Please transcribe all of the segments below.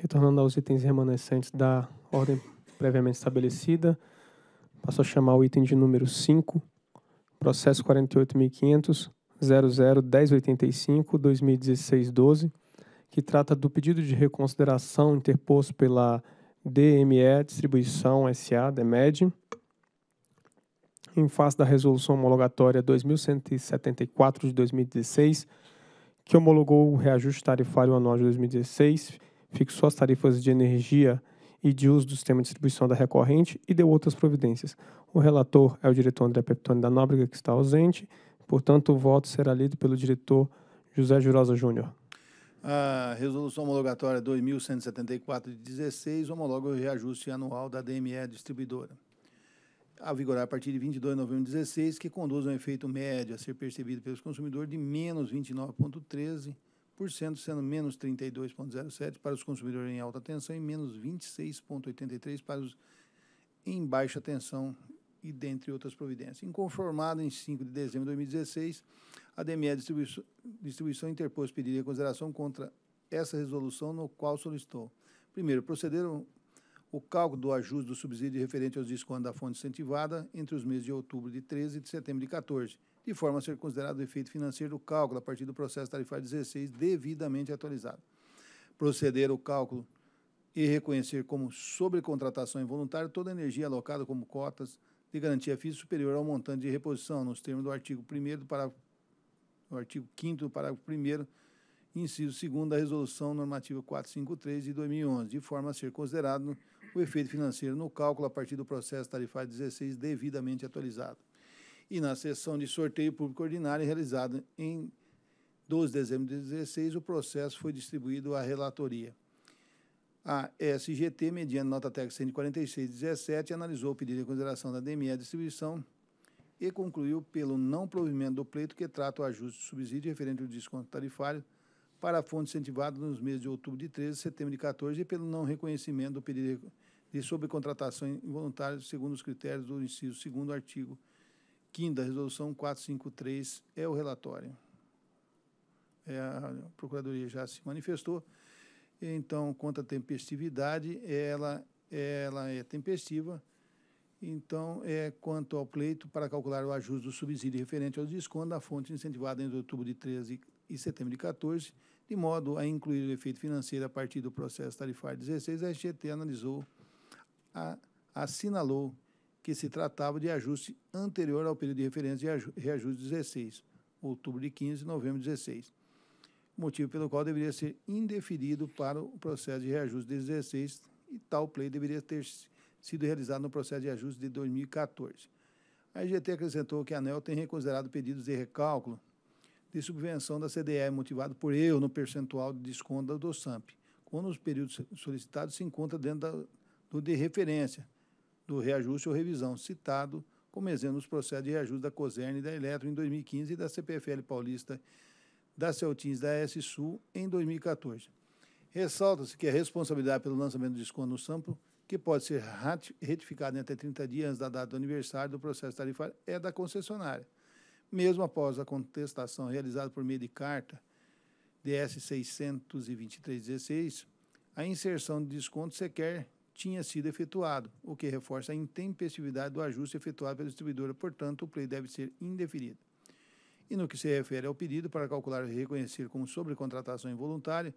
retornando aos itens remanescentes da ordem previamente estabelecida, passo a chamar o item de número 5, processo 48.500.00.1085.2016.12, que trata do pedido de reconsideração interposto pela DME Distribuição SA, DEMED, em face da Resolução Homologatória 2174 de 2016, que homologou o reajuste tarifário anual de 2016, fixou as tarifas de energia e de uso do sistema de distribuição da recorrente e deu outras providências. O relator é o diretor André Peptoni da Nóbrega, que está ausente, portanto, o voto será lido pelo diretor José Jurosa Júnior. A resolução homologatória 2174 de 16 homologa o reajuste anual da DME distribuidora a vigorar a partir de 22 de novembro de 16, que conduz a um efeito médio a ser percebido pelos consumidores de menos 29,13 sendo menos 32,07% para os consumidores em alta tensão e menos 26,83% para os em baixa tensão e dentre outras providências. Inconformada em 5 de dezembro de 2016, a DME Distribuição, Distribuição interpôs pedido de consideração contra essa resolução, no qual solicitou, primeiro, procederam o cálculo do ajuste do subsídio referente aos descontos da fonte incentivada entre os meses de outubro de 13 e de setembro de 14, de forma a ser considerado o efeito financeiro do cálculo a partir do processo tarifário 16 devidamente atualizado. Proceder o cálculo e reconhecer como sobrecontratação involuntária toda a energia alocada como cotas de garantia física superior ao montante de reposição, nos termos do artigo 1 do parágrafo do artigo 5 do parágrafo 1 inciso 2 da Resolução Normativa 453 de 2011, de forma a ser considerado o efeito financeiro no cálculo a partir do processo tarifário 16 devidamente atualizado. E na sessão de sorteio público ordinário realizada em 12 de dezembro de 2016, o processo foi distribuído à relatoria. A SGT, mediante nota técnica 14617, analisou o pedido de consideração da DME à distribuição e concluiu pelo não provimento do pleito que trata o ajuste de subsídio referente ao desconto tarifário para a fonte incentivada nos meses de outubro de 13 e setembro de 14 e pelo não reconhecimento do pedido de sobrecontratação involuntária segundo os critérios do inciso 2 do artigo Quinta, resolução 453 é o relatório. É, a Procuradoria já se manifestou. Então, quanto à tempestividade, ela, ela é tempestiva. Então, é quanto ao pleito para calcular o ajuste do subsídio referente ao desconto da fonte incentivada entre outubro de 13 e setembro de 14, de modo a incluir o efeito financeiro a partir do processo tarifário 16, a SGT analisou, a, assinalou que se tratava de ajuste anterior ao período de referência de reajuste 16, outubro de 15 e novembro de 16, motivo pelo qual deveria ser indeferido para o processo de reajuste de 16 e tal play deveria ter sido realizado no processo de ajuste de 2014. A IGT acrescentou que a ANEL tem reconsiderado pedidos de recálculo de subvenção da CDE motivado por erro no percentual de desconto do SAMP, quando os períodos solicitados se encontram dentro da, do de referência, do reajuste ou revisão, citado como exemplo nos processos de reajuste da COSERN e da Eletro em 2015 e da CPFL Paulista da Celtins da S Sul em 2014. Ressalta-se que a responsabilidade pelo lançamento do desconto no Samplo, que pode ser retificado em até 30 dias antes da data do aniversário do processo tarifário, é da concessionária. Mesmo após a contestação realizada por meio de carta DS 623-16, a inserção de desconto sequer tinha sido efetuado, o que reforça a intempestividade do ajuste efetuado pela distribuidora, portanto, o play deve ser indeferido. E no que se refere ao pedido para calcular e reconhecer como sobrecontratação involuntária,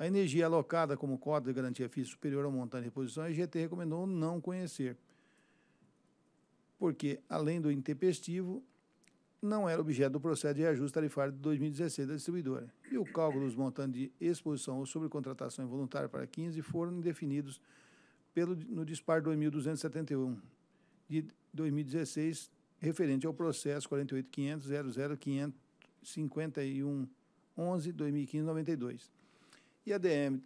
a energia alocada como cota de garantia FII superior ao montante de reposição, a IGT recomendou não conhecer, porque, além do intempestivo, não era objeto do processo de reajuste tarifário de 2016 da distribuidora. E o cálculo dos montantes de exposição ou sobrecontratação involuntária para 15 foram indefinidos pelo, no disparo 2271 de 2016, referente ao processo 48.500.0055111-2015-92. E a DM,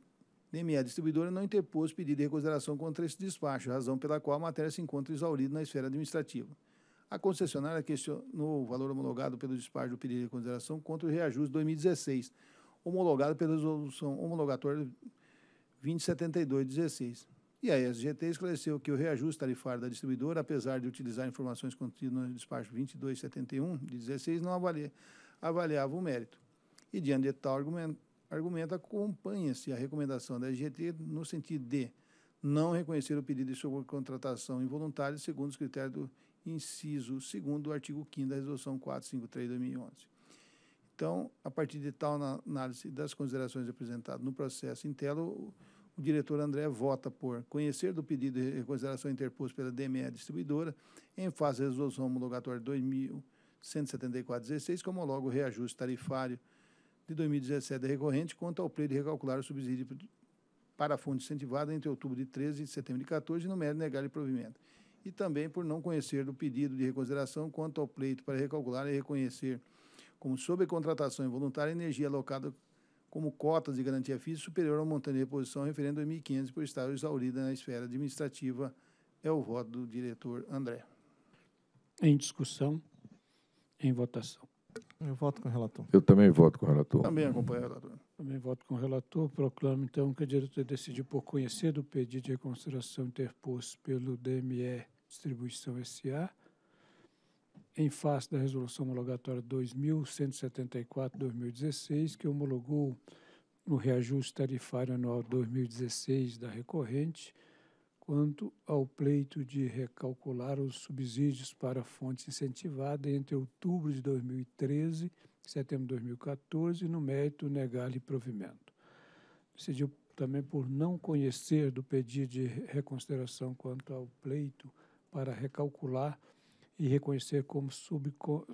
DME Distribuidora não interpôs pedido de reconsideração contra esse despacho, razão pela qual a matéria se encontra exaurida na esfera administrativa. A concessionária questionou o valor homologado pelo despacho do pedido de reconsideração contra o reajuste 2016, homologado pela resolução homologatória 2072-16. E a SGT esclareceu que o reajuste tarifário da distribuidora, apesar de utilizar informações contidas no despacho 2271 de 16, não avalia, avaliava o mérito. E, diante de tal argumento, argumento acompanha-se a recomendação da SGT no sentido de não reconhecer o pedido de subcontratação involuntária segundo os critérios do inciso 2 do artigo 5 da Resolução 453-2011. Então, a partir de tal análise das considerações apresentadas no processo Intelo, o diretor André vota por conhecer do pedido de reconsideração interposto pela DME Distribuidora em fase de resolução homologatória 2174-16, como logo o reajuste tarifário de 2017 recorrente quanto ao pleito de recalcular o subsídio para a fonte incentivada entre outubro de 13 e setembro de 14, no mérito negar o provimento. E também por não conhecer do pedido de reconsideração quanto ao pleito para recalcular e reconhecer como sobrecontratação involuntária energia alocada como cotas de garantia física superior ao montante de reposição referente a 2015 por estar exaurida na esfera administrativa. É o voto do diretor André. Em discussão, em votação. Eu voto com o relator. Eu também voto com o relator. Também acompanho o relator. Também voto com o relator. Proclamo, então, que a diretora decidiu por conhecer do pedido de reconsideração interposto pelo DME Distribuição S.A em face da Resolução Homologatória 2174-2016, que homologou o reajuste tarifário anual 2016 da recorrente, quanto ao pleito de recalcular os subsídios para a fonte incentivada entre outubro de 2013 e setembro de 2014, no mérito negar-lhe provimento. Decidiu também por não conhecer do pedido de reconsideração quanto ao pleito para recalcular e reconhecer como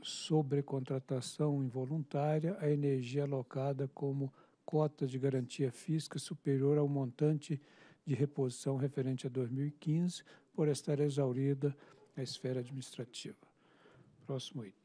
sobrecontratação involuntária a energia alocada como cota de garantia física superior ao montante de reposição referente a 2015, por estar exaurida a esfera administrativa. Próximo item.